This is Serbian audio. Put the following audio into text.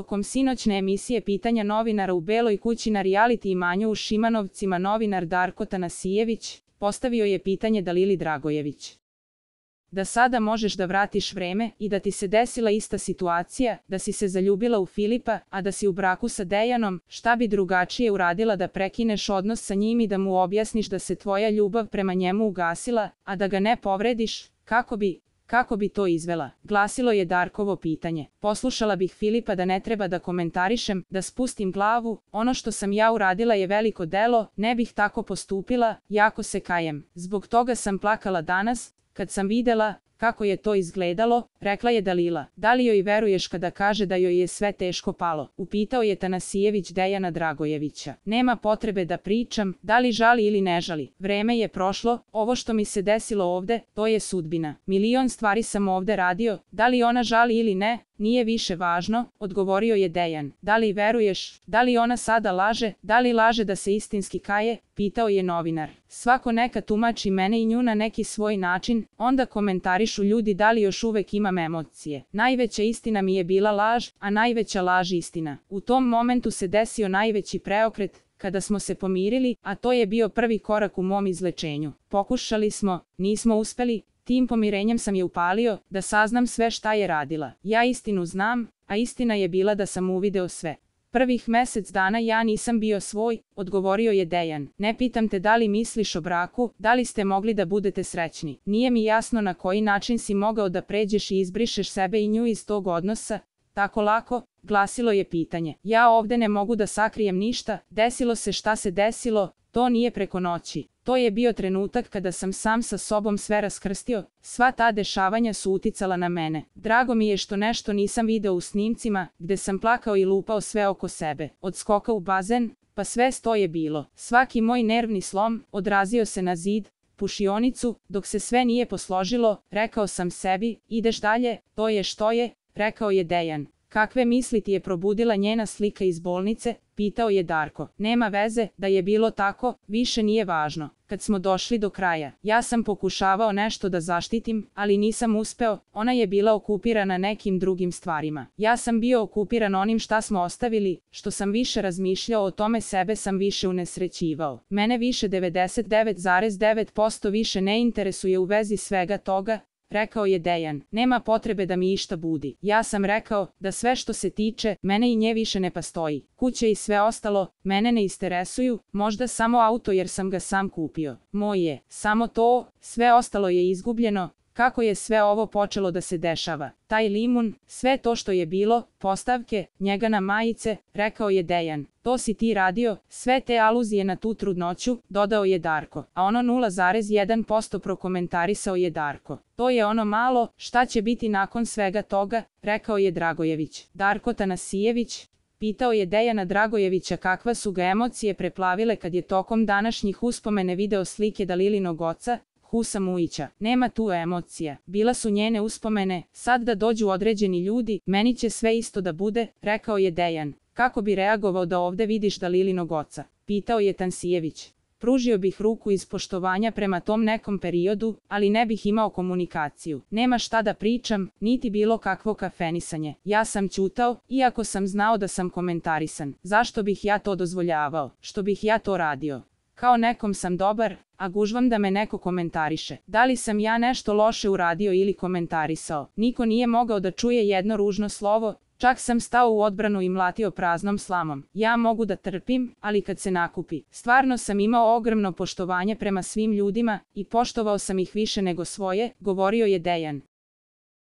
Tokom sinoćne emisije pitanja novinara u Beloj kući na reality imanju u Šimanovcima novinar Darko Tanasijević postavio je pitanje Dalili Dragojević. Da sada možeš da vratiš vreme i da ti se desila ista situacija, da si se zaljubila u Filipa, a da si u braku sa Dejanom, šta bi drugačije uradila da prekineš odnos sa njim i da mu objasniš da se tvoja ljubav prema njemu ugasila, a da ga ne povrediš, kako bi, Kako bi to izvela? Glasilo je Darkovo pitanje. Poslušala bih Filipa da ne treba da komentarišem, da spustim glavu, ono što sam ja uradila je veliko delo, ne bih tako postupila, jako se kajem. Zbog toga sam plakala danas, kad sam videla, Kako je to izgledalo, rekla je Dalila. Da li joj veruješ kada kaže da joj je sve teško palo? Upitao je Tanasijević Dejana Dragojevića. Nema potrebe da pričam, da li žali ili ne žali. Vreme je prošlo, ovo što mi se desilo ovde, to je sudbina. Milion stvari sam ovde radio, da li ona žali ili ne, Nije više važno, odgovorio je Dejan. Da li veruješ? Da li ona sada laže? Da li laže da se istinski kaje? Pitao je novinar. Svako neka tumači mene i nju na neki svoj način, onda komentarišu ljudi da li još uvek imam emocije. Najveća istina mi je bila laž, a najveća laž istina. U tom momentu se desio najveći preokret, kada smo se pomirili, a to je bio prvi korak u mom izlečenju. Pokušali smo, nismo uspeli, Tim pomirenjem sam je upalio, da saznam sve šta je radila. Ja istinu znam, a istina je bila da sam uvideo sve. Prvih mesec dana ja nisam bio svoj, odgovorio je Dejan. Ne pitam te da li misliš o braku, da li ste mogli da budete srećni. Nije mi jasno na koji način si mogao da pređeš i izbrišeš sebe i nju iz tog odnosa, tako lako, glasilo je pitanje. Ja ovde ne mogu da sakrijem ništa, desilo se šta se desilo, to nije preko noći. To je bio trenutak kada sam sam sa sobom sve raskrstio, sva ta dešavanja su uticala na mene. Drago mi je što nešto nisam video u snimcima, gde sam plakao i lupao sve oko sebe. Od skoka u bazen, pa sve sto je bilo. Svaki moj nervni slom odrazio se na zid, pušionicu, dok se sve nije posložilo, rekao sam sebi, ideš dalje, to je što je, rekao je Dejan. Kakve misli ti je probudila njena slika iz bolnice, pitao je Darko. Nema veze, da je bilo tako, više nije važno. Kad smo došli do kraja, ja sam pokušavao nešto da zaštitim, ali nisam uspeo, ona je bila okupirana nekim drugim stvarima. Ja sam bio okupiran onim šta smo ostavili, što sam više razmišljao o tome sebe sam više unesrećivao. Mene više 99,9% više ne interesuje u vezi svega toga, rekao je Dejan, nema potrebe da mi išta budi. Ja sam rekao da sve što se tiče, mene i nje više ne pastoji. Kuća i sve ostalo, mene ne isteresuju, možda samo auto jer sam ga sam kupio. Moje, samo to, sve ostalo je izgubljeno, Kako je sve ovo počelo da se dešava? Taj limun, sve to što je bilo, postavke, njega na majice, rekao je Dejan. To si ti radio, sve te aluzije na tu trudnoću, dodao je Darko. A ono 0,1% prokomentarisao je Darko. To je ono malo, šta će biti nakon svega toga, rekao je Dragojević. Darko Tanasijević, Pitao je Dejana Dragojevića kakva su ga emocije preplavile kad je tokom današnjih uspomene video slike Dalilinog oca, Husa Mujića. Nema tu emocija. Bila su njene uspomene, sad da dođu određeni ljudi, meni će sve isto da bude, rekao je Dejan. Kako bi reagovao da ovde vidiš Dalilinog oca? Pitao je Tansijević. Pružio bih ruku iz poštovanja prema tom nekom periodu, ali ne bih imao komunikaciju. Nema šta da pričam, niti bilo kakvo kafenisanje. Ja sam ćutao, iako sam znao da sam komentarisan. Zašto bih ja to dozvoljavao? Što bih ja to radio? Kao nekom sam dobar, a gužvam da me neko komentariše. Da li sam ja nešto loše uradio ili komentarisao? Niko nije mogao da čuje jedno ružno slovo, Čak sam stao u odbranu i mlatio praznom slamom. Ja mogu da trpim, ali kad se nakupi. Stvarno sam imao ogromno poštovanje prema svim ljudima i poštovao sam ih više nego svoje, govorio je Dejan.